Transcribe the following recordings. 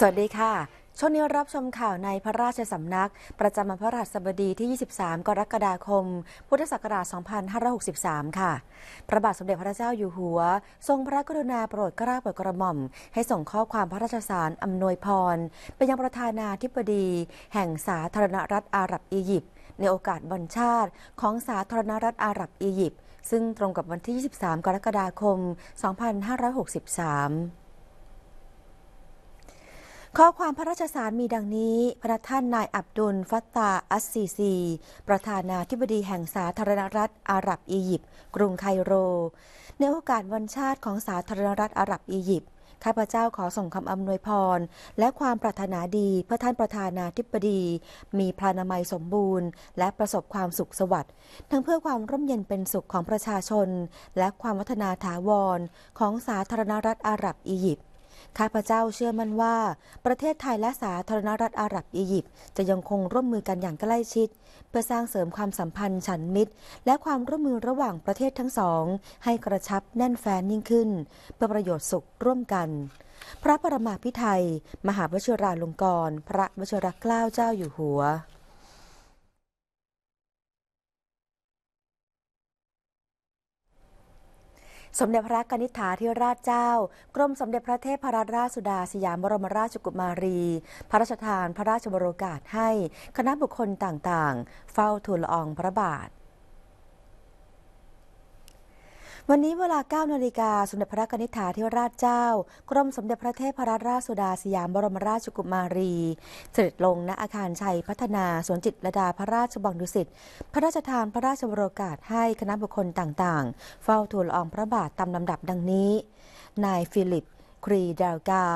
สวัสดีค่ะ ช่วงนี้รับชมข่าวในพระราชสำนัก ประจำวันพระราชบดีที่ 23 กรกฎาคม พุทธศักราช 2563 ค่ะ พระบาทสมเด็จพระเจ้าอยู่หัว ทรงพระกรุณาโปรดเกล้าโปรดกระหม่อม ให้ส่งข้อความพระราชสารอำนวยพรไปยังประธานาธิบดีแห่งสาธารณรัฐอาหรับอียิปต์ในโอกาสวันชาติของสาธารณรัฐอาหรับอียิปต์ซึ่งตรงกับวันที่ 23 กรกฎาคม 2563ข้อความพระราชสารมีดังนี้ พระท่านนายอับดุล ฟัตตาอัสซีซี ประธานาธิบดีแห่งสาธารณรัฐอาหรับอียิปต์กรุงไคโร ในโอกาสวันชาติของสาธารณรัฐอาหรับอียิปต์ ข้าพเจ้าขอส่งคำอำนวยพรและความปรารถนาดีเพื่อท่านประธานาธิบดี มีพลานามัยสมบูรณ์และประสบความสุข สวัสดิ์ทั้งเพื่อความร่มเย็นเป็นสุขของประชาชน และความวัฒนาถาวร ของสาธารณรัฐอาหรับอียิปต์ข้าพเจ้าเชื่อมั่นว่า ประเทศไทยและสาธารณรัฐอาหรับอียิปต์จะยังคงร่วมมือกันอย่างใกล้ชิด เพื่อสร้างเสริมความสัมพันธ์ฉันมิตรและความร่วมมือระหว่างประเทศทั้งสอง ให้กระชับแน่นแฟนยิ่งขึ้นเพื่อประโยชน์สุขร่วมกัน พระประมาพิไทยมหาวชิราลงกรณ์พระวชิรเกล้าเจ้าอยู่หัวสมเด็จพระกนิษฐาธิราชเจ้า กรมสมเด็จพระเทพรัตนราชสุดาสยามบรมราชกุมารี พระราชทานพระราชบรโอกาสให้ คณะบุคคลต่างๆ เฝ้าทูลอองพระบาทวันนี้เวลา9นาฬิกาสมเด็จพระกนิษฐาธิราชเจ้ากรมสมเด็จพระเทพรัตนราชสุดาสยามบรมราชกุมารีเสด็จลงณอาคารชัยพัฒนาสวนจิตรดาพระราชบังดุสิตพระราชทานพระราชบรกาศให้คณะบุคคลต่างๆ เฝ้าทูลลอองพระบาทตามลำดับดังนี้ นายฟิลิปครีดาวกา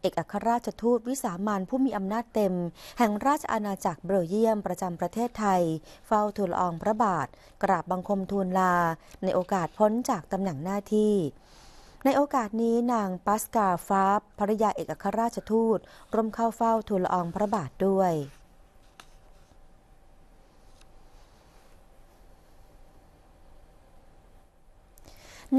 เอกอัครราชทูตวิสามันผู้มีอำนาจเต็ม แห่งราชอาณาจักรเบลเยียมประจำประเทศไทย เฝ้าทูลอองพระบาท กราบบังคมทูลลา ในโอกาสพ้นจากตำแหน่งหน้าที่ ในโอกาสนี้นางปัสกาฟ้าภรยาเอกอัครราชทูตร่วมเข้าเฝ้าทูลอองพระบาทด้วย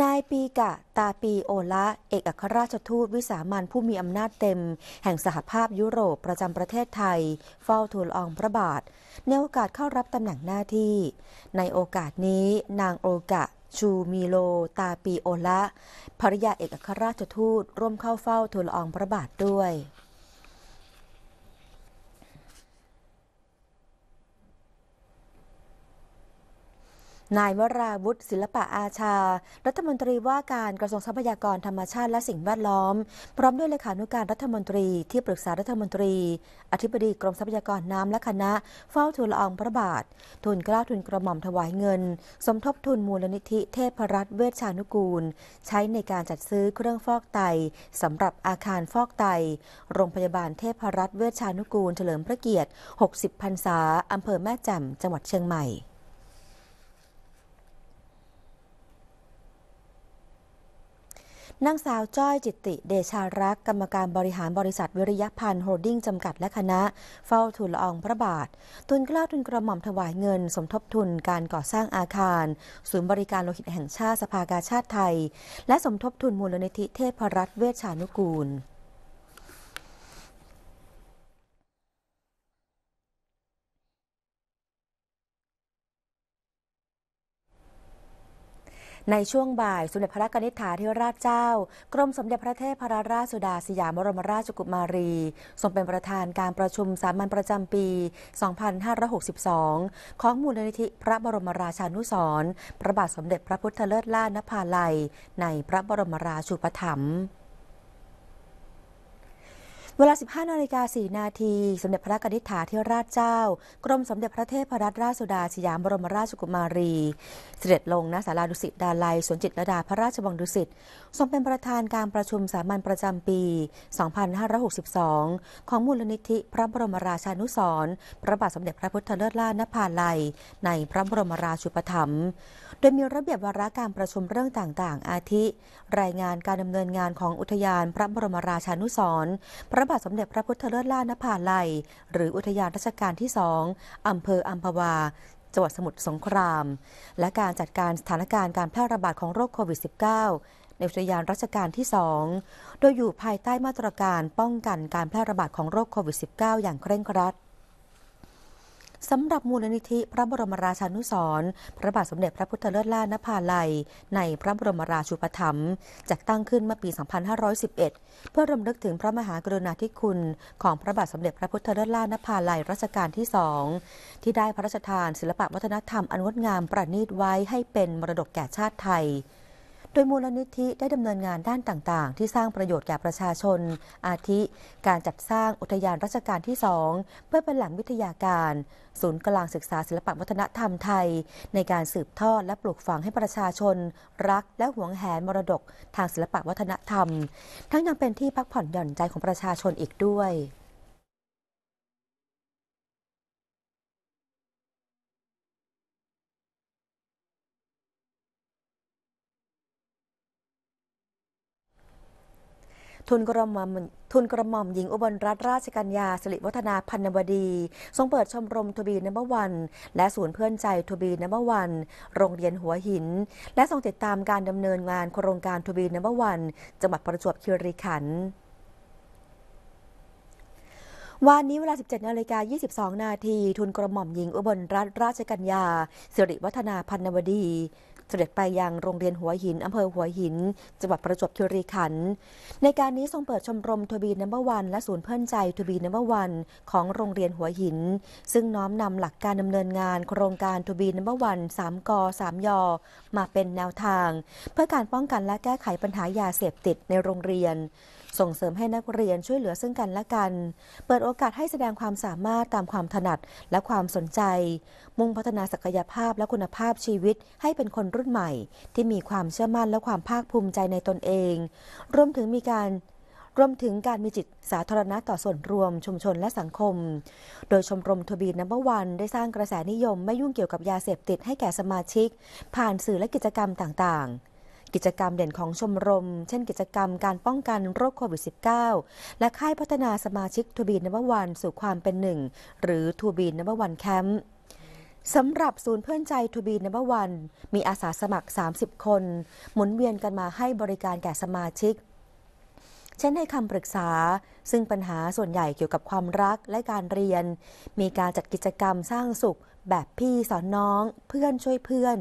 นายปีกะตาปีโอละเอกอัครราชทูต วิสามันผู้มีอำนาจเต็ม แห่งสหภาพยุโรปประจำประเทศไทย เฝ้าทูลอองพระบาทในโอกาสเข้ารับตำแหน่งหน้าที่ ในโอกาสนี้นางโอกะ ชูมีโลตาปีโอละ ภริยาเอกอัครราชทูต ร่วมเข้าเฝ้าทูลอองพระบาทด้วยนาย วราวุฒิศิลปะอาชา รัฐมนตรีว่าการกระทรวงทรัพยากรธรรมชาติและสิ่งแวดล้อม พร้อมด้วยเลขานุการรัฐมนตรี ที่ปรึกษารัฐมนตรี อธิบดีกรมทรัพยากรน้ำและคณะเฝ้าทูลอองพระบาท ทุนกล้าทุนกระหม่อมถวายเงิน สมทบทุนมูลนิธิเทพรัตน์เวชานุกูล ใช้ในการจัดซื้อเครื่องฟอกไตสำหรับอาคารฟอกไตโรงพยาบาลเทพรัตน์เวชานุกูลเฉลิมพระเกียรติ 60 พรรษาอำเภอแม่แจ่มจังหวัดเชียงใหม่นางสาวจ้อยจิตติเดชารักกรรมการบริหารบริษัทวิริยพันธ์โฮลดิ้งจำกัดและคณะเฝ้าทุนละองพระบาท ทุนกล้าทุนกระหม่อมถวายเงิน สมทบทุนการก่อสร้างอาคาร ศูนย์บริการโลหิตแห่งชาติสภากาชาติไทย และสมทบทุนมูลนิธิเทพรัตน์เวชานุกูลในช่วงบ่ายสมเด็จพระกนิษฐาธิราชเจ้า กรมสมเด็จพระเทพราตราชสุดาสยามบรมราชกุมารีทรงเป็นประธานการประชุมสามัญประจำปี 2562 ของมูลนิธิ พระบรมราชานุสรพระบาทสมเด็จพระพุทธเลิศล่านภาลัย ในพระบรมราชูปถัมภ์เวลา 15นาฬิกา4นาที สมเด็จพระกนิษฐาธิราชเจ้า กรมสมเด็จพระเทพรัตนราชสุดาสยามบรมราชกุมารี เสด็จลงณศาลาดุสิต ดาลัยสวนจิตรดา พระราชวังดุสิตทรงเป็นประธานการประชุมสามัญประจำปี 2562 ของมูลนิธิพระบรมราชานุสรพระบาทสมเด็จพระพุทธเลิศล่านภาลัย ในพระบรมราชูปถัมภ์โดยมีระเบียบวาระการประชุมเรื่องต่าง ๆ อาทิ รายงานการดำเนินงานของอุทยานพระบรมราชานุสรณ์ พระบาทสมเด็จพระพุทธเลิศล่านภาลัย หรืออุทยานราชการที่สองอำเภออัมพวา จังหวัดสมุทรสงครามและการจัดการสถานการณ์การแพร่ระบาดของโรคโควิด -19 ในอุทยานรัชกาลที่ 2โดยอยู่ภายใต้มาตรการป้องกันการแพร่ระบาดของโรคโควิด -19 อย่างเคร่งครัดสำหรับมูลนิธิพระบรมราชานุสรณ์พระบาทสมเด็จพระพุทธเลิศล่านภาลัย ในพระบรมราชูปถัมภ์จัดตั้งขึ้นเมื่อปี 2511 เพื่อรำลึกถึงพระมหากรุณาธิคุณ ของพระบาทสมเด็จพระพุทธเลิศล่านภาลัยรัชกาลที่สองที่ได้พระราชทาน ศิลปวัฒนธรรมอันงดงามประณีตไว้ให้เป็นมรดกแก่ชาติไทยโดยมูลนิธิได้ดำเนินงานด้านต่างๆ ที่สร้างประโยชน์แก่ประชาชน อาทิ การจัดสร้างอุทยานรัชกาลที่ 2 เพื่อเป็นแหล่งวิทยาการ ศูนย์กลางศึกษาศิลปวัฒนธรรมไทย ในการสืบทอดและปลูกฝังให้ประชาชนรัก และหวงแหนมรดกทางศิลปวัฒนธรรม ทั้งยังเป็นที่พักผ่อนหย่อนใจของประชาชนอีกด้วยทุนกระหม่อมทุนกระหม่อมหญิงอุบลรัตนราชกัญญาสิริวัฒนาพันนบดี ทรงเปิดชมรมทบีนัมเบอร์วัน และศูนย์เพื่อนใจทบีนัมเบอร์วันโรงเรียนหัวหิน และทรงติดตามการดำเนินงานโครงการทบีนัมเบอร์วันจังหวัดประจวบคีรีขันธ์วันนี้เวลา 17นาฬิกา22 นาทีทุนกระหม่อมหญิงอุบลรัตนราชกัญญาสิริวัฒนาพันนวดีเสด็จไปยังโรงเรียนหัวหินอำเภอหัวหินจังหวัดประจวบคีรีขันธ์ในการนี้ทรงเปิดชมรมทวีนัมเบอร์วันและศูนย์เพื่อนใจทวีนัมเบอร์วันของโรงเรียนหัวหิน ซึ่งน้อมนำหลักการดำเนินงานโครงการทวีนัมเบอร์วันสามกสามยมาเป็นแนวทาง เพื่อการป้องกันและแก้ไขปัญหายาเสพติดในโรงเรียนส่งเสริมให้นักเรียนช่วยเหลือซึ่งกันและกัน เปิดโอกาสให้แสดงความสามารถตามความถนัดและความสนใจ มุ่งพัฒนาศักยภาพและคุณภาพชีวิตให้เป็นคนรุ่นใหม่ ที่มีความเชื่อมั่นและความภาคภูมิใจในตนเอง รวมถึงมีการรวมถึงการมีจิตสาธารณะต่อส่วนรวม ชุมชนและสังคม โดยชมรมทบีนัมเบอร์วันได้สร้างกระแสนิยมไม่ยุ่งเกี่ยวกับยาเสพติดให้แก่สมาชิก ผ่านสื่อและกิจกรรมต่างๆกิจกรรมเด่นของชมรม เช่นกิจกรรมการป้องกันโรคโควิด -19 และค่ายพัฒนาสมาชิกทูบีนววันสู่ความเป็นหนึ่งหรือทูบีนววันแคมป์สำหรับศูนย์เพื่อนใจทูบีนับวัน มีอาสาสมัคร 30 คน หมุนเวียนกันมาให้บริการแก่สมาชิก เช่นให้คำปรึกษาซึ่งปัญหาส่วนใหญ่เกี่ยวกับความรักและการเรียน มีการจัดกิจกรรมสร้างสุข แบบพี่สอนน้อง เพื่อนช่วยเพื่อน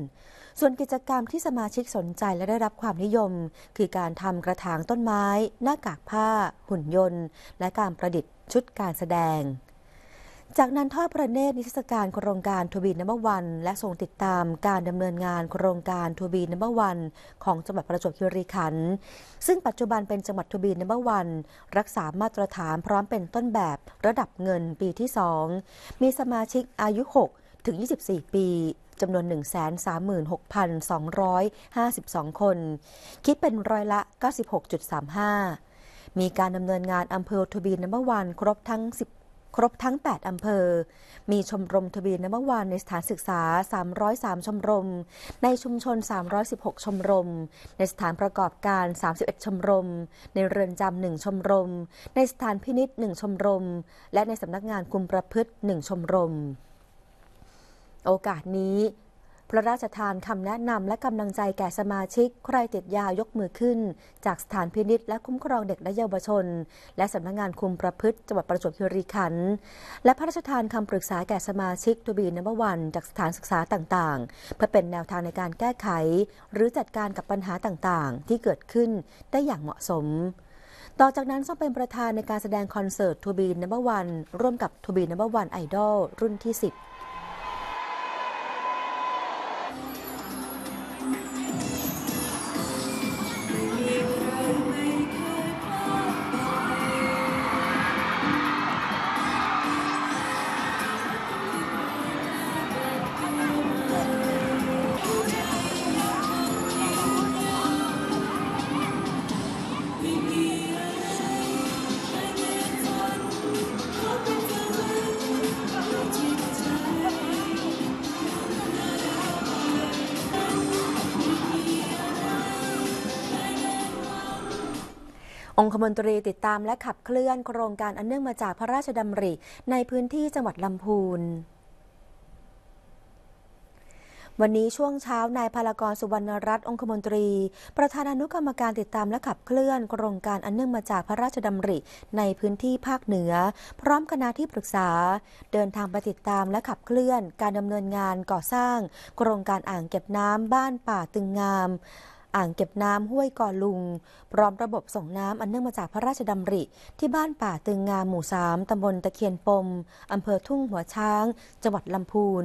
ส่วนกิจกรรมที่สมาชิกสนใจและได้รับความนิยม คือการทำกระถางต้นไม้ หน้ากากผ้า หุ่นยนต์ และการประดิษฐ์ชุดการแสดง จากนั้นทอดพระเนตรนิทรรศการโครงการทวบีนัมเบวันและทรงติดตามการดำเนินงานโครงการทวบีนัมเบวันของจังหวัดประจวบคีรีขันธ์ซึ่งปัจจุบันเป็นจังหวัดทวีนัมเบวันรักษามาตรฐานพร้อมเป็นต้นแบบ ระดับเงินปีที่ 2 มีสมาชิกอายุ 6 ถึง 24 ปีจำนวน 136,252 คน คิดเป็นร้อยละ96.35 มีการดำเนินงานอำเภอทบีนน้ำบวันครบทั้ง10ครบทั้ง 8อำเภอ มีชมรมทบีนน้ำบวันในสถานศึกษา 303 ชมรม ในชุมชน 316 ชมรม ในสถานประกอบการ 31 ชมรม ในเรือนจำ1ชมรม ในสถานพินิษ1ชมรม และในสำนักงานคุมประพฤติ1ชมรมโอกาสนี้ พระราชทานคำแนะนำและกำลังใจแก่สมาชิกใครติดยายกมือขึ้น จากสถานพินิษและคุ้มครองเด็กและเยาวชน และสำนักงงานคุมประพฤติ จังหวัดประจวบคีรีขันธ์และพระราชทานคำปรึกษาแก่สมาชิกตัวบีนัมเบรวันจากสถานศึกษาต่าง ๆ เพื่อเป็นแนวทางในการแก้ไข หรือจัดการกับปัญหาต่างๆ ที่เกิดขึ้นได้อย่างเหมาะสม ต่อจากนั้นทรงเป็นประธานในการแสดงคอนเสิร์ตทูบีนัมเบอร์วันร่วมกับทูบีนัมเบอร์วันไอดอลรุ่นที่ 10องคมนตรีติดตามและขับเคลื่อน โครงการอันเนื่องมาจากพระราชดำริในพื้นที่จังหวัดลำพูน วันนี้ช่วงเช้านายพารากรสุวรรณรัตน์องคมนตรี ประธานอนุกรรมการติดตามและขับเคลื่อน โครงการอันเนื่องมาจากพระราชดำริในพื้นที่ภาคเหนือ พร้อมคณะที่ปรึกษา เดินทางไปติดตามและขับเคลื่อน การดำเนินงานก่อสร้าง โครงการอ่างเก็บน้ำบ้านป่าตึงงามอ่างเก็บน้ำห้วยกอลุง พร้อมระบบส่งน้ำอันเนื่องมาจากพระราชดำริ ที่บ้านป่าตึงงามหมู่สามตำบลตะเคียนปม อำเภอทุ่งหัวช้าง จังหวัดลำพูน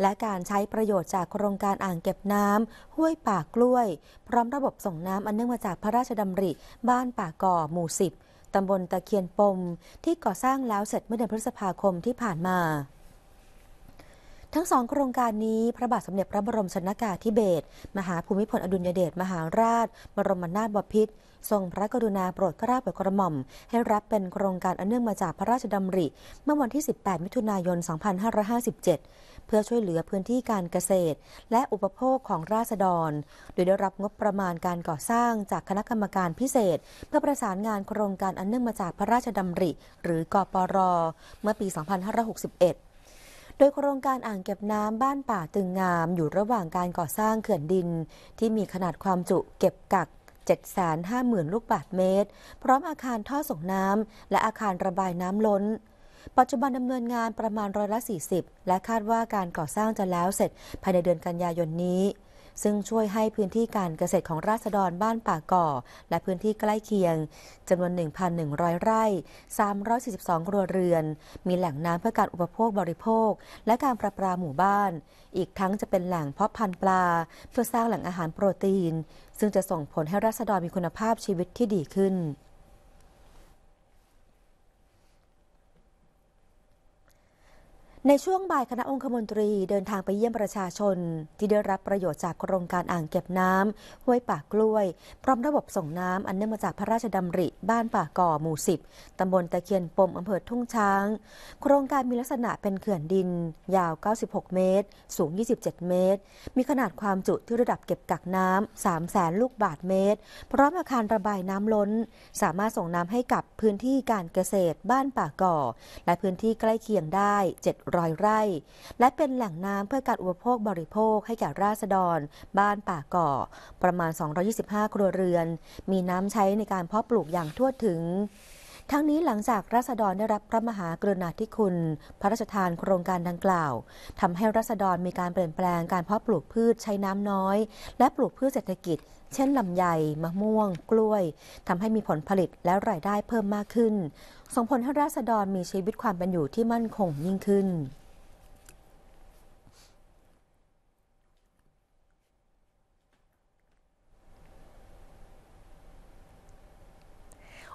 และการใช้ประโยชน์จากโครงการอ่างเก็บน้ำห้วยป่ากล้วย พร้อมระบบส่งน้ำอันเนื่องมาจากพระราชดำริบ้านป่าก่อหมู่สิบตำบลตะเคียนปม ที่ก่อสร้างแล้วเสร็จเมื่อเดือนพฤษภาคมที่ผ่านมาทั้งสองโครงการนี้ พระบาทสมเด็จพระบรมชนากาธิเบศรมหาภูมิพลอดุลยเดชมหาราช บรมนาถบพิตรทรงพระกรุณาโปรดเกล้าโปรดกระหม่อม ให้รับเป็นโครงการอันเนื่องมาจากพระราชดำริ เมื่อวันที่ 18 มิถุนายน 2557 เพื่อช่วยเหลือพื้นที่การเกษตร และอุปโภคของราษฎร โดยได้รับงบประมาณการก่อสร้างจากคณะกรรมการพิเศษ เพื่อประสานงานโครงการอันเนื่องมาจากพระราชดำริ หรือกปร เมื่อปี 2561ดยโครงการอ่างเก็บน้ำบ้านป่าตึงงามอยู่ระหว่างการก่อสร้างเขื่อนดินที่มีขนาดความจุเก็บกัก 750,000ลูกบาศก์เมตร พร้อมอาคารท่อส่งน้ำและอาคารระบายน้ำล้น ปัจจุบันดำเนินงานประมาณร้อยละ 40 และคาดว่าการก่อสร้างจะแล้วเสร็จภายในเดือนกันยายนนี้ซึ่งช่วยให้พื้นที่การเกษตรของราษฎรบ้านป่าก่อ และพื้นที่ใกล้เคียงจำนวน 1,100 ไร่ 342ครัวเรือน มีแหล่งน้ำเพื่อการอุปโภคบริโภค และการประปาหมู่บ้าน อีกทั้งจะเป็นแหล่งเพาะพันธุ์ปลา เพื่อสร้างแหล่งอาหารโปรตีน ซึ่งจะส่งผลให้ราษฎรมีคุณภาพชีวิตที่ดีขึ้นในช่วงบ่ายคณะองคมนตรีเดินทางไปเยี่ยมประชาชน ที่ได้รับประโยชน์จากโครงการอ่างเก็บน้ำห้วยป่ากล้วย พร้อมระบบส่งน้ำอันเนื่องมาจากพระราชดำริบ้านป่าก่อหมู่สิบตำบลตะเคียนปมอำเภอทุ่งช้างโครงการมีลักษณะเป็นเขื่อนดินยาว 96 เมตร สูง 27 เมตร มีขนาดความจุที่ระดับเก็บกักน้ำ3แสนลูกบาทเมตรพร้อมอาคารระบายน้ำล้น สามารถส่งน้ำให้กับพื้นที่การเกษตรบ้านป่าก่อ และพื้นที่ใกล้เคียงได้ 7รอยไร่ และเป็นแหล่งน้ำเพื่อการอุปโภคบริโภคให้แก่ราษฎรบ้านป่าก่อประมาณ 225 ครัวเรือน มีน้ำใช้ในการเพาะปลูกอย่างทั่วถึง ทั้งนี้หลังจากรัษฎรได้รับพระมหากรุณาธิคุณ พระราชทานโครงการดังกล่าว ทำให้รัษฎรมีการเปลี่ยนแปลงการเพาะปลูกพืชใช้น้ำน้อย และปลูกพืชเศรษฐกิจเช่นลำไยมะม่วง กล้วย ทำให้มีผลผลิตและรายได้เพิ่มมากขึ้นส่งผลให้ราษฎรมีชีวิตความเป็นอยู่ที่มั่นคงยิ่งขึ้น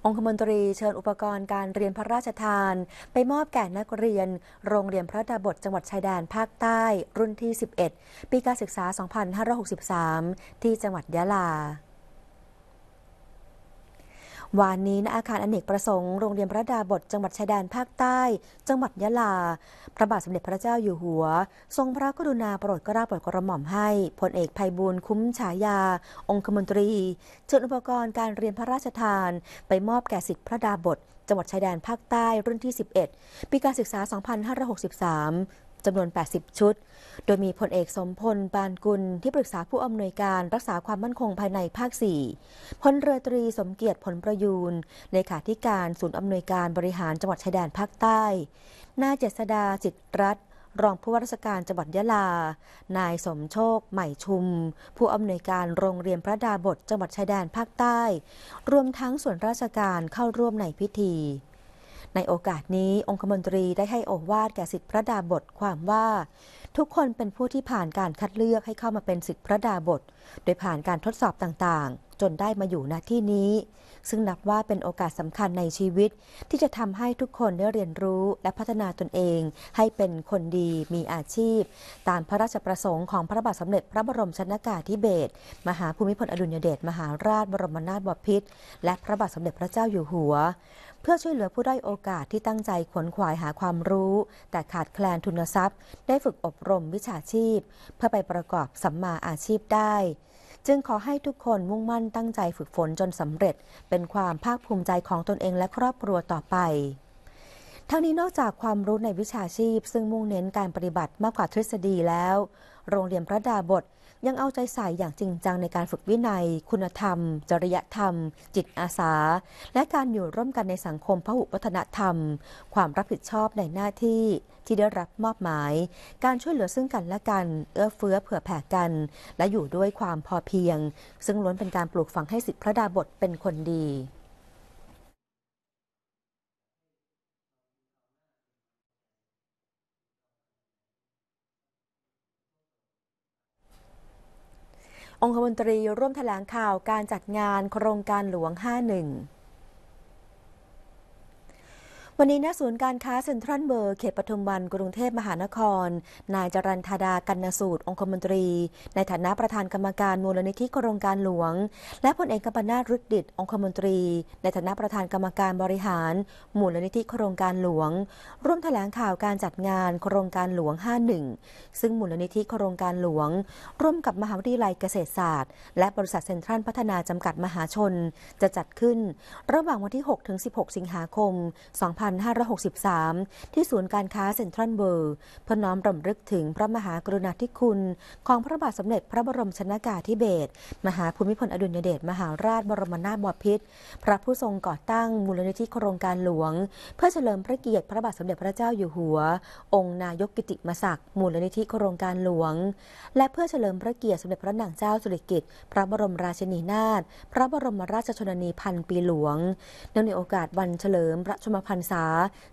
องคมนตรีเชิญอุปกรณ์การเรียนพระราชทาน ไปมอบแก่นักเรียน โรงเรียนพระดาบทจังหวัดชายแดน ภาคใต้รุ่นที่ 11 ปีการศึกษา 2563 ที่จังหวัดยะลาวานนี้ณอาคารอนเนกประสงค์โรงเรียนพระดาบทจังหวัดชายแดนภาคใต้ จังหวัดยะลาพระบาทสมเด็จพระเจ้าอยู่หัว ทรงพระกรุณาโปรดกระราโปรดกระหม่อมให้พลเอกภัยบูลคุ้มฉายา องคมนตรีเชิญอุปกรณ์การเรียนพระราชทาน ไปมอบแก่สิทธิพระดาบทจังหวัดชายแดนภาคใต้รุ่นที่ 11 ปีการศึกษา 2563จำนวน 80 ชุด โดยมีพลเอกสมพลปานกุลที่ปรึกษาผู้อำนวยการ รักษาความมั่นคงภายในภาค 4พลเรือตรีสมเกียรติ ผลประยูนเลขาธิการศูนย์อำนวยการบริหารจังหวัดชายแดนภาคใต้ นายเจษดาจิตรัตรองผู้ว่าราชการจังหวัดยะลา นายสมโชค ใหม่ชุม ผู้อำนวยการโรงเรียนพระดาบทจังหวัดชายแดนภาคใต้ รวมทั้งส่วนราชการเข้าร่วมในพิธีในโอกาสนี้องคมนตรีได้ให้โอวาทแก่สิทธิพระดาบทความว่า ทุกคนเป็นผู้ที่ผ่านการคัดเลือกให้เข้ามาเป็นสิทธิพระดาบท โดยผ่านการทดสอบต่างๆจนได้มาอยู่ณที่นี้ ซึ่งนับว่าเป็นโอกาสสำคัญในชีวิต ที่จะทำให้ทุกคนได้เรียนรู้ และพัฒนาตนเองให้เป็นคนดีมีอาชีพ ตามพระราชประสงค์ของพระบาทสมเด็จ พระบรมชนากาธิเบศรมหาภูมิพลอดุลยเดชมหาราชบรมนาถบพิตรและพระบาทสมเด็จพระเจ้าอยู่หัวเพื่อช่วยเหลือผู้ได้โอกาสที่ตั้งใจขวนขวายหาความรู้ แต่ขาดแคลนทุนทรัพย์ได้ฝึกอบรมวิชาชีพ เพื่อไปประกอบสัมมาอาชีพได้ จึงขอให้ทุกคนมุ่งมั่นตั้งใจฝึกฝนจนสำเร็จ เป็นความภาคภูมิใจของตนเองและครอบครัวต่อไป ทั้งนี้นอกจากความรู้ในวิชาชีพ ซึ่งมุ่งเน้นการปฏิบัติมากกว่าทฤษฎีแล้ว โรงเรียนพระดาบทยังเอาใจใส่อย่างจริง จังในการฝึกวินัยคุณธรรม จริยธรรม จิตอาสา และการอยู่ร่วมกันในสังคมพหุวัฒนธรรม ความรับผิดชอบในหน้าที่ที่ได้รับมอบหมาย การช่วยเหลือซึ่งกันและกันเอื้อเฟื้อเผื่อแผ่กัน และอยู่ด้วยความพอเพียง ซึ่งล้วนเป็นการปลูกฝังให้สิทธิพระดาบทเป็นคนดีองคมนตรีร่วมแถลงข่าวการจัดงานโครงการหลวง 51วันนี้ณศูนย์การค้าเซ็นทรัลเบอร์เขต ปทุมวัน กรุงเทพมหานคร นายจรันธาดากันนสูตร องคมนตรี ในฐานะประธานกรรมการมูลนิธิโครงการหลวง และพลเอกกัมปนาตรึกดิตองคมนตรี ในฐานะประธานกรรมการบริหาร มูลนิธิโครงการหลวง ร่วมแถลงข่าวการจัดงานโครงการหลวง 51 ซึ่งมูลนิธิโครงการหลวง ร่วมกับมหาวิทยาลัยเกษตรศาสตร์ และบริษัทเซ็นทรัลพัฒนาจำกัดมหาชน จะจัดขึ้น ระหว่างวันที่6-16ถึงสิงหาคม2 5 2563 ที่ศูนย์การค้าเซ็นทรัลเวิลด์เพื่อน้อมรำลึกถึงพระมหากรุณาธิคุณ ของพระบาทสมเด็จพระบรมชนากาธิเบศร มหาภูมิพลอดุลยเดช มหาราชบรมนาถบพิตร พระผู้ทรงก่อตั้งมูลนิธิโครงการหลวง เพื่อเฉลิมพระเกียรติพระบาทสมเด็จพระเจ้าอยู่หัว องค์นายกกิติมศักดิ์มูลนิธิโครงการหลวง และเพื่อเฉลิมพระเกียรติสมเด็จพระนางเจ้าสุริกิติ์พระบรมราชินีนาถ พระบรมราชชนนีพันปีหลวงเนื่องในโอกาสวันเฉลิมพระชมพรรษาา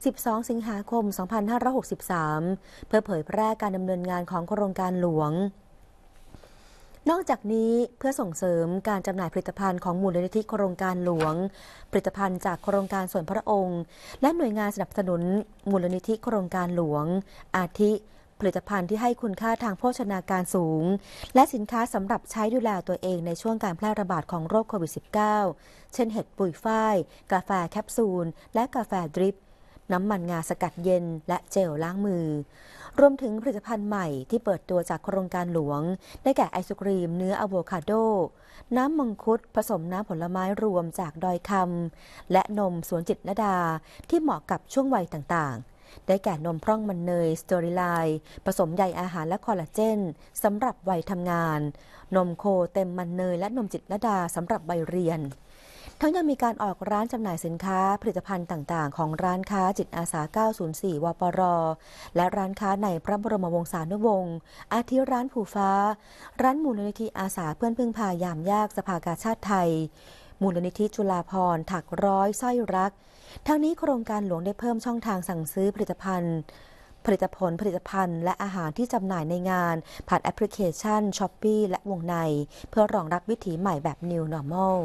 12 สิงหาคม 2563 เพื่อเผยแพร่การดำเนินงานของโครงการหลวง นอกจากนี้เพื่อส่งเสริมการจำหน่ายผลิตภัณฑ์ของมูลนิธิโครงการหลวง ผลิตภัณฑ์จากโครงการส่วนพระองค์ และหน่วยงานสนับสนุนมูลนิธิโครงการหลวง อาทิลิตภัณฑ์ที่ให้คุณค่าทางโภชนาการสูงและสินค้าสำหรับใช้ดูแลตัวเองในช่วงการแพร่ระบาดของโรคโควิด -19 เช่นเห็ดปุ๋ยฝ้าย กาแฟแคปซูล และกาแฟดริป น้ำมันงาสกัดเย็นและเจลล้างมือ รวมถึงผลิตภัณฑ์ใหม่ที่เปิดตัวจากโครงการหลวง ได้แก่ไอศครีม เนื้ออะโวคาโด น้ำมังคุดผสมน้ำผลไม้รวมจากดอยคำและนมสวนจิตนดา ที่เหมาะกับช่วงวัยต่างๆได้แก่นมพร่องมันเนยสเตอริไลผสมใยอาหารและคอลลาเจนสำหรับวัยทำงาน นมโคเต็มมันเนยและนมจิตรดาสำหรับวัยเรียน ทั้งยังมีการออกร้านจำหน่ายสินค้า ผลิตภัณฑ์ต่างๆ ของร้านค้าจิตอาสา 904 วปร และร้านค้าในพระบรมวงศานุวงศ์ อาทิร้านผูฟ้า ร้านมูลนิธิอาสาเพื่อนพึ่งพายามยากสภากาชาติไทย มูลนิธิจุฬาพรถักร้อยสร้อยรักทั้งนี้โครงการหลวงได้เพิ่มช่องทางสั่งซื้อผลิตภัณฑ์ ผลิตผลผลิตภัณฑ์และอาหารที่จำหน่ายในงาน ผ่านแอปพลิเคชันช้อปปี้และวงใน เพื่อรองรับวิถีใหม่แบบ New Normal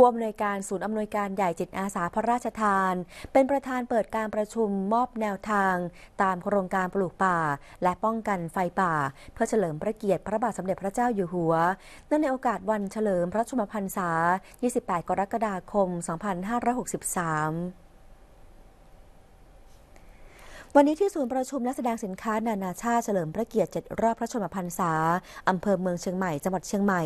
ผู้อำนวยการศูนย์อำนวยการใหญ่จิตอาสาพระราชทาน เป็นประธานเปิดการประชุมมอบแนวทาง ตามโครงการปลูกป่า และป้องกันไฟป่า เพื่อเฉลิมพระเกียรติพระบาทสมเด็จพระเจ้าอยู่หัวเนื่องในโอกาสวันเฉลิมพระชมพรรษา 28 กรกฎาคม 2563วันนี้ที่ศูนย์ประชุมและแสดงสินค้านานาชาติเฉลิมพระเกียรติเจ็ดรอบพระชนมพรรษา อำเภอเมืองเชียงใหม่จังหวัดเชียงใหม่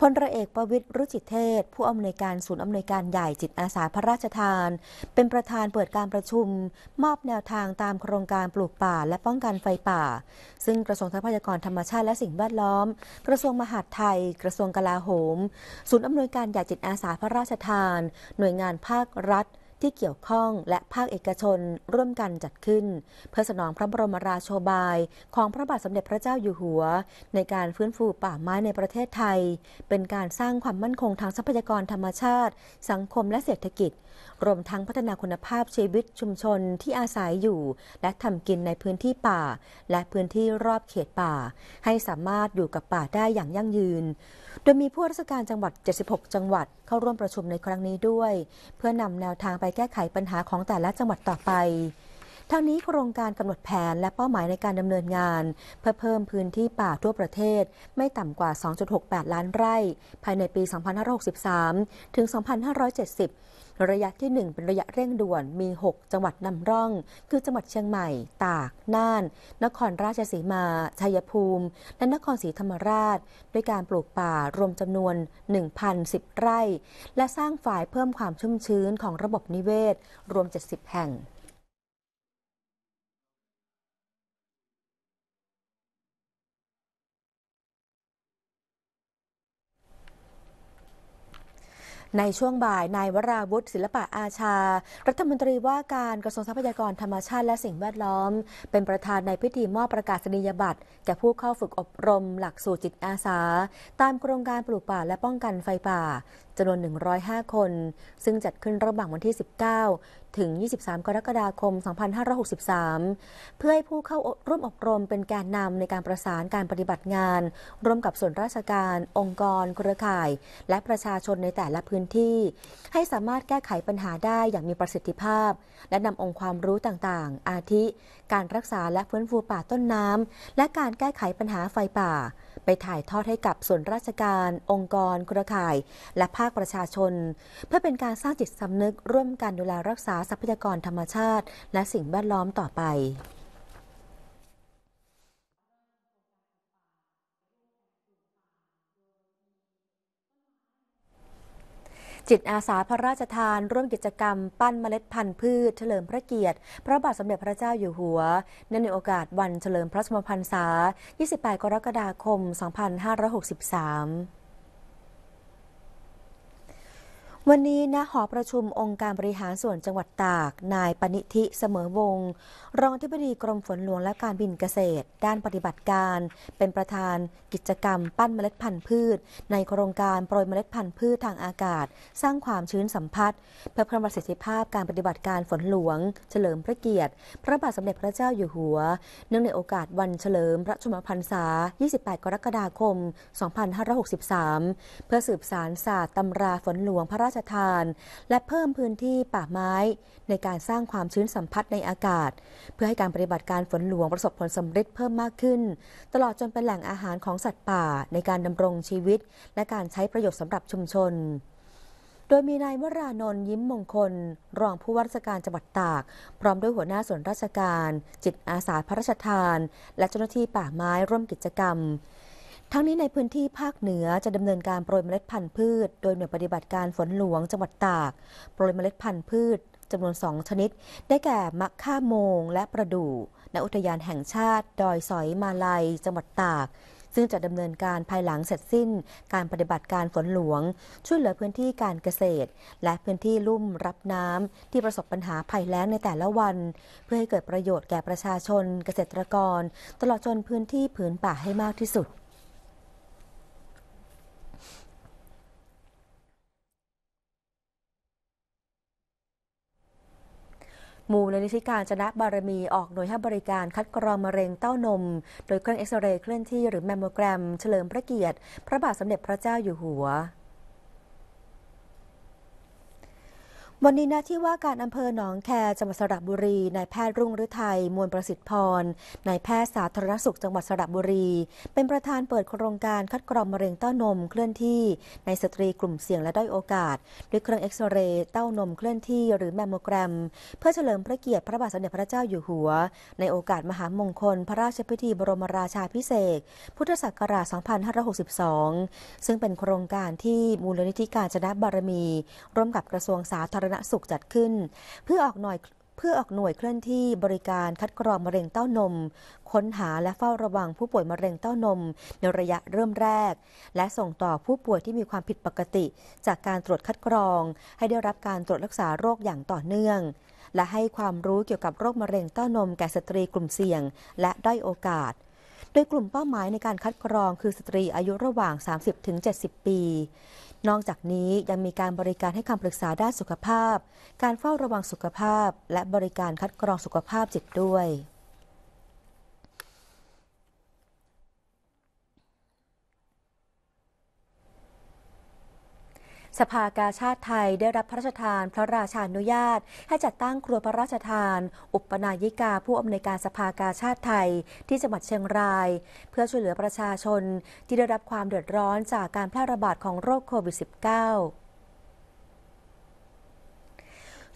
พลระเอกประวิตรรุจิเทศ ผู้อำนวยการศูนย์อำนวยการใหญ่จิตอาสาพระราชทาน เป็นประธานเปิดการประชุมมอบแนวทางตามโครงการปลูกป่า และป้องกันไฟป่า ซึ่งกระทรวงทรัพยากรธรรมชาติและสิ่งแวดล้อมกระทรวงมหาดไทย กระทรวงกลาโหม ศูนย์อำนวยการใหญ่จิตอาสาพระราชทาน หน่วยงานภาครัฐที่เกี่ยวข้องและภาคเอกชนร่วมกันจัดขึ้น เพื่อสนองพระบรมราโชบาย ของพระบาทสมเด็จพระเจ้าอยู่หัว ในการฟื้นฟูป่าไม้ในประเทศไทย เป็นการสร้างความมั่นคงทางทรัพยากรธรรมชาติ สังคมและเศรษฐกิจรวมทั้งพัฒนาคุณภาพชีวิตชุมชนที่อาศัยอยู่ และทำกินในพื้นที่ป่า และพื้นที่รอบเขตป่า ให้สามารถอยู่กับป่าได้อย่างยั่งยืน โดยมีผู้ราชการจังหวัด 76 จังหวัด เข้าร่วมประชุมในครั้งนี้ด้วย เพื่อนำแนวทางไปแก้ไขปัญหาของแต่ละจังหวัดต่อไปทั้งนี้โครงการกำหนดแผนและเป้าหมายในการดำเนินงาน เพื่อเพิ่มพื้นที่ป่าทั่วประเทศไม่ต่ำกว่า 2.68 ล้านไร่ ภายในปี2563ถึง2570ระยะที่ 1 เป็นระยะเร่งด่วนมี 6 จังหวัดนำร่อง คือจังหวัดเชียงใหม่ ตาก น่าน นครราชสีมา ชัยภูมิ และนครศรีธรรมราช ด้วยการปลูกป่ารวมจำนวน 1,010 ไร่และสร้างฝ่ายเพิ่มความชุ่มชื้นของระบบนิเวศ รวม 70 แห่งในช่วงบ่ายนายวราวุฒิศิลปะอาชา รัฐมนตรีว่าการกระทรวงทรัพยากรธรรมชาติและสิ่งแวดล้อม เป็นประธานในพิธีมอบประกาศนียบัตรแก่ผู้เข้าฝึกอบรมหลักสูตรจิตอาสา ตามโครงการปลูกป่าและป้องกันไฟป่าจำนวน105 คน ซึ่งจัดขึ้นระหว่างวันที่ 19 ถึง 23 กรกฎาคม 2563 เพื่อให้ผู้เข้าร่วมอบรมเป็นแกนนำในการประสานการปฏิบัติงาน ร่วมกับส่วนราชการ องค์กร เครือข่าย และประชาชนในแต่ละพื้นที่ ให้สามารถแก้ไขปัญหาได้อย่างมีประสิทธิภาพ และนำองค์ความรู้ต่างๆ อาทิการรักษาและฟื้นฟูป่าต้นน้ำและการแก้ไขปัญหาไฟป่า ไปถ่ายทอดให้กับส่วนราชการ องค์กรเครือข่ายและภาคาคประชาชน เพื่อเป็นการสร้างจิตสำนึกร่วมกันดูแลรักษาทรัพยากรธรรมชาติ และสิ่งแวดล้อมต่อไป จิตอาสาพระราชทาน ร่วมกิจกรรมปั้นเมล็ดพันธุ์พืชเฉลิมพระเกียรติ พระบาทสมเด็จพระเจ้าอยู่หัวเนื่องในโอกาสวันเฉลิมพระชนมพรรษา 28 กรกฎาคม 2563วันนี้นะหอประชุมองค์การบริหารส่วนจังหวัดตาก นายปณิธิเสมอวงรองที่บดีกรมฝนหลวงและการบินเกษตรด้านปฏิบัติการ เป็นประธานกิจกรรมปั้นเมล็ดพันธุ์พืช ในโครงการโปรยเมล็ดพันธุ์พืชทางอากาศสร้างความชื้นสัมพัทธ์เพื่อเพิ่มประสิทธิภาพการปฏิบัติการฝนหลวง เฉลิมพระเกียรติ พระบาทสมเด็จพระเจ้าอยู่หัว เนื่องในโอกาสวันเฉลิมพระชนมพรรษา 28 กรกฎาคม 2563 เพื่อสืบสารศาสตร์ตำราฝนหลวงพระราชชทานและเพิ่มพื้นที่ป่าไม้ในการสร้างความชื้นสัมผัสในอากาศ เพื่อให้การปฏิบัติการฝนหลวงประสบผลสำเร็จเพิ่มมากขึ้น ตลอดจนเป็นแหล่งอาหารของสัตว์ป่าในการดำรงชีวิตและการใช้ประโยชน์สำหรับชุมชน โดยมีนายวรานนท์ยิ้มมงคลรองผู้ว่าราชการจังหวัดตาก พร้อมด้วยหัวหน้าส่วนราชการ จิตอาสาพระราชทาน และเจ้าหน้าที่ป่าไม้ร่วมกิจกรรมทั้งนี้ในพื้นที่ภาคเหนือจะดำเนินการโปรยเมล็ดพันธุ์พืช โดยหน่วยปฏิบัติการฝนหลวงจังหวัดตาก โปรยเมล็ดพันธุ์พืชจำนวนสองชนิด ได้แก่มะข่าโมงและประดู่ณอุทยานแห่งชาติ ดอยสอยมาลัย จังหวัดตาก ซึ่งจะดำเนินการภายหลังเสร็จสิ้น การปฏิบัติการฝนหลวงช่วยเหลือพื้นที่การเกษตร และพื้นที่ลุ่มรับน้ำที่ประสบปัญหาภัยแล้งในแต่ละวัน เพื่อให้เกิดประโยชน์แก่ประชาชนเกษตรกร ตลอดจนพื้นที่ผืนป่าให้มากที่สุดมูลนิธิการชนะบารมีออกหน่วยให้บริการคัดกรองมะเร็งเต้านมโดยเครื่องเอ็กซเรย์เคลื่อนที่หรือแมมโมแกรมเฉลิมพระเกียรติพระบาทสมเด็จพระเจ้าอยู่หัววันนี้นะที่ว่าการอำเภอหนองแคจังหวัดสระบุรี นายแพทย์รุ่งฤทัยมวลประสิทธิ์พรนายแพทย์สาธารณสุขจังหวัดสระบุรี เป็นประธานเปิดโครงการคัดกรองมะเร็งเต้านมเคลื่อนที่ในสตรีกลุ่มเสี่ยงและด้อยโอกาสด้วยเครื่องเอ็กซเรย์เต้านมเคลื่อนที่หรือแมมโมแกรม เพื่อเฉลิมพระเกียรติพระบาทสมเด็จพระเจ้าอยู่หัว ในโอกาสมหามงคล พระราชพิธีบรมราชาพิเศษพุทธศักราช 2562 ซึ่งเป็นโครงการที่มูลนิธิการชนะบารมี ร่วมกับกระทรวงสาธารณณสุขจัดขึ้นเพื่อออกหน่วยเพื่อออกหน่วยเคลื่อนที่บริการคัดกรองมะเร็งเต้านม ค้นหาและเฝ้าระวังผู้ป่วยมะเร็งเต้านม ในระยะเริ่มแรก และส่งต่อผู้ป่วยที่มีความผิดปกติ จากการตรวจคัดกรอง ให้ได้รับการตรวจรักษาโรคอย่างต่อเนื่อง และให้ความรู้เกี่ยวกับโรคมะเร็งเต้านมแก่สตรีกลุ่มเสี่ยง และได้โอกาส โดยกลุ่มเป้าหมายในการคัดกรองคือสตรีอายุระหว่าง 30-70 ปีนอกจากนี้ยังมีการบริการให้คำปรึกษาด้านสุขภาพ การเฝ้าระวังสุขภาพ และบริการคัดกรองสุขภาพจิตด้วยสภากาชาติไทยได้รับพระราชทาน พระราชาอนุญาต ให้จัดตั้งครัวพระราชทาน อุปนายิกาผู้อำนวยการสภากาชาติไทย ที่จังหวัดเชียงราย เพื่อช่วยเหลือประชาชนที่ได้รับความเดือดร้อนจากการแพร่ระบาดของโรคโควิด -19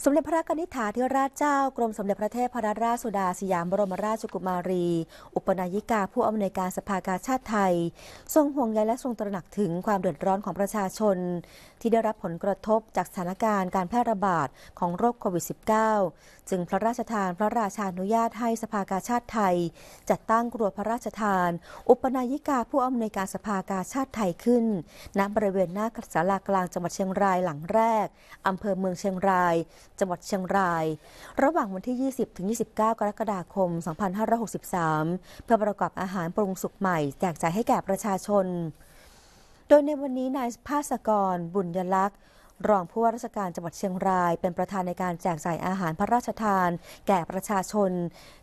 สมเด็จพระกนิษฐาธิราชเจ้ากรมสมเด็จพระเทพรัตนราชสุดาสยามบรมราชกุมารี อุปนายิกาผู้อำนวยการสภากาชาติไทย ทรงห่วงใยและทรงตระหนักถึงความเดือดร้อนของประชาชนที่ได้รับผลกระทบจากสถานการณ์การแพร่ระบาดของโรคโควิด -19 จึงพระราชทานพระราชาอนุญาตให้สภากาชาติไทย จัดตั้งกรัวพระราชทาน อุปนายิกาผู้อำนวยการสภากาชาติไทยขึ้นณบริเวณหน้าศาลากลางจังหวัดเชียงรายหลังแรกอำเภอเมืองเชียงรายจังหวัดเชียงราย ระหว่างวันที่ 20ถึง29 กรกฎาคม 2563 เพื่อประกอบอาหารปรุงสุกใหม่แจกจ่ายให้แก่ประชาชนดยในวันนี้ นายภาสกรบุญยลักษ์ รองผู้ว่าราชการจังหวัดเชียงรายเป็นประธานในการแจกจ่ายอาหารพระราชทานแก่ประชาชน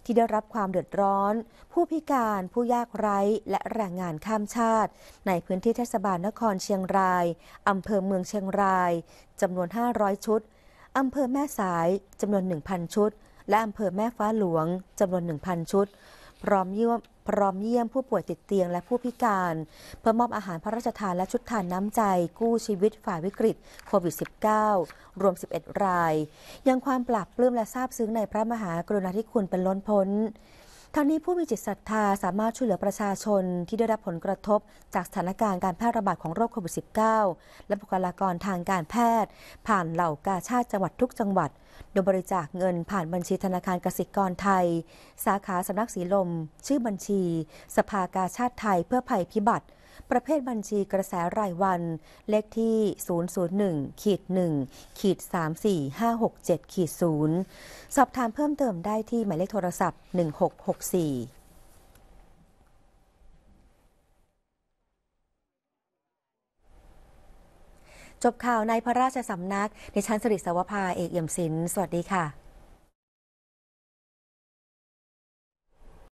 ที่ได้รับความเดือดร้อน ผู้พิการ ผู้ยากไร้ และแรงงานข้ามชาติ ในพื้นที่เทศบาลนครเชียงราย อำเภอเมืองเชียงรายจำนวน 500 ชุด อำเภอแม่สายจำนวน 1,000 ชุดและอำเภอแม่ฟ้าหลวงจำนวน 1,000 ชุดพร้อมเยื่มพร้อมเยี่ยมผู้ป่วยติดเตียงและผู้พิการ เพื่อมอบอาหารพระราชทานและชุดทานน้ำใจ กู้ชีวิตฝ่ายวิกฤตโควิด -19 รวม 11 ราย ยังความปราบปลื้มและซาบซึ้งในพระมหากรุณาธิคุณเป็นล้นพ้นทางนี้ผู้มีจิตศรัทธาสามารถช่วยเหลือประชาชนที่ได้รับผลกระทบจากสถานการณ์การแพร่ระบาดของโรคโควิด -19 และบุคลากรทางการแพทย์ ผ่านเหล่ากาชาติจังหวัดทุกจังหวัด โดยบริจาคเงินผ่านบัญชีธนาคารกสิกรไทย สาขาสำนักสีลม ชื่อบัญชี สภากาชาติไทยเพื่อภัยพิบัติประเภทบัญชีกระแสรายวัน เลขที่ 001ขีด1ขีด 34567ขีด0สอบถามเพิ่มเติมได้ที่ หมายเลขโทรศัพท์ 1664 จบข่าวในพระราชสำนักในชั้นสิริสวภาเอกเอี่ยมศิลป์ สวัสดีค่ะ